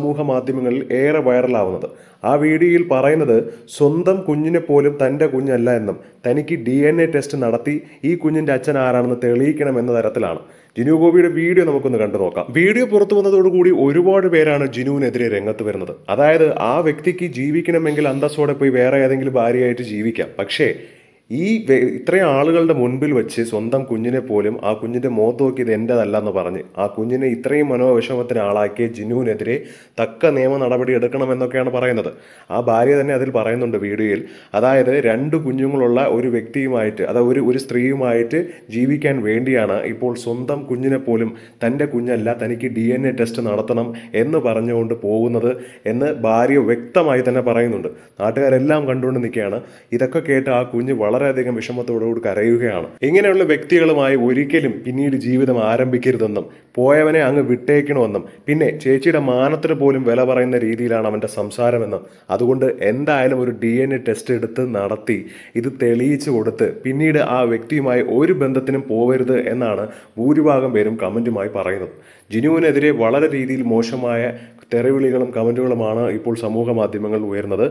സമൂഹ മാധ്യമങ്ങളിൽ ഏറെ വൈറലാവുന്നത് ആ വീഡിയോയിൽ പറയുന്നത് സ്വന്തം കുഞ്ഞിനെ പോലും തൻ്റെ കുഞ്ഞല്ല എന്നും തനിക്ക് ഡി എൻ എ ടെസ്റ്റ് നടത്തി ഈ കുഞ്ഞിൻ്റെ അച്ഛൻ ആരാണെന്ന് തെളിയിക്കണം എന്ന തരത്തിലാണ് ജിനു ഗോപിയുടെ വീഡിയോ നമുക്കൊന്ന് കണ്ടു നോക്കാം വീഡിയോ പുറത്തു വന്നതോടുകൂടി ഒരുപാട് പേരാണ് ജിനുവിനെതിരെ രംഗത്ത് വരുന്നത് അതായത് ആ വ്യക്തിക്ക് ജീവിക്കണമെങ്കിൽ അന്തസ്സോടെ പോയി വേറെ ഏതെങ്കിലും ഭാര്യയായിട്ട് ജീവിക്കാം പക്ഷേ ഈ ഇത്രയും ആളുകളുടെ മുൻപിൽ വെച്ച് സ്വന്തം കുഞ്ഞിനെ പോലും ആ കുഞ്ഞിൻ്റെ മുഖത്ത് നോക്കി ഇത് എൻ്റെതല്ല എന്ന് പറഞ്ഞ് ആ കുഞ്ഞിനെ ഇത്രയും മനോവിഷമത്തിന് ആളാക്കിയ ജിനുവിനെതിരെ തക്ക നിയമ നടപടി എടുക്കണമെന്നൊക്കെയാണ് പറയുന്നത് ആ ഭാര്യ തന്നെ അതിൽ പറയുന്നുണ്ട് വീഡിയോയിൽ അതായത് രണ്ട് കുഞ്ഞുങ്ങളുള്ള ഒരു വ്യക്തിയുമായിട്ട് അതായത് ഒരു ഒരു സ്ത്രീയുമായിട്ട് ജീവിക്കാൻ വേണ്ടിയാണ് ഇപ്പോൾ സ്വന്തം കുഞ്ഞിനെ പോലും തൻ്റെ കുഞ്ഞല്ല തനിക്ക് ഡി എൻ എ ടെസ്റ്റ് നടത്തണം എന്ന് പറഞ്ഞുകൊണ്ട് പോകുന്നത് എന്ന് ഭാര്യ വ്യക്തമായി തന്നെ പറയുന്നുണ്ട് നാട്ടുകാരെല്ലാം കണ്ടുകൊണ്ട് നിൽക്കുകയാണ് ഇതൊക്കെ കേട്ട് ആ കുഞ്ഞ് വളരെ വളരെയധികം വിഷമത്തോടുകൂടി കരയുകയാണ് ഇങ്ങനെയുള്ള വ്യക്തികളുമായി ഒരിക്കലും പിന്നീട് ജീവിതം ആരംഭിക്കരുതെന്നും പോയവനെ അങ്ങ് വിട്ടേക്കണമെന്നും പിന്നെ ചേച്ചിയുടെ മാനത്തിന് പോലും വില പറയുന്ന രീതിയിലാണ് അവൻ്റെ സംസാരമെന്നും അതുകൊണ്ട് എന്തായാലും ഒരു ഡി എൻ എ ടെസ്റ്റ് എടുത്ത് നടത്തി ഇത് തെളിയിച്ചു കൊടുത്ത് പിന്നീട് ആ വ്യക്തിയുമായി ഒരു ബന്ധത്തിനും പോവരുത് എന്നാണ് ഭൂരിഭാഗം പേരും കമൻറ്റുമായി പറയുന്നത് ജിനുവിനെതിരെ വളരെ രീതിയിൽ മോശമായ തെറിവിളികളും കമൻറ്റുകളുമാണ് ഇപ്പോൾ സമൂഹ മാധ്യമങ്ങളിൽ ഉയർന്നത്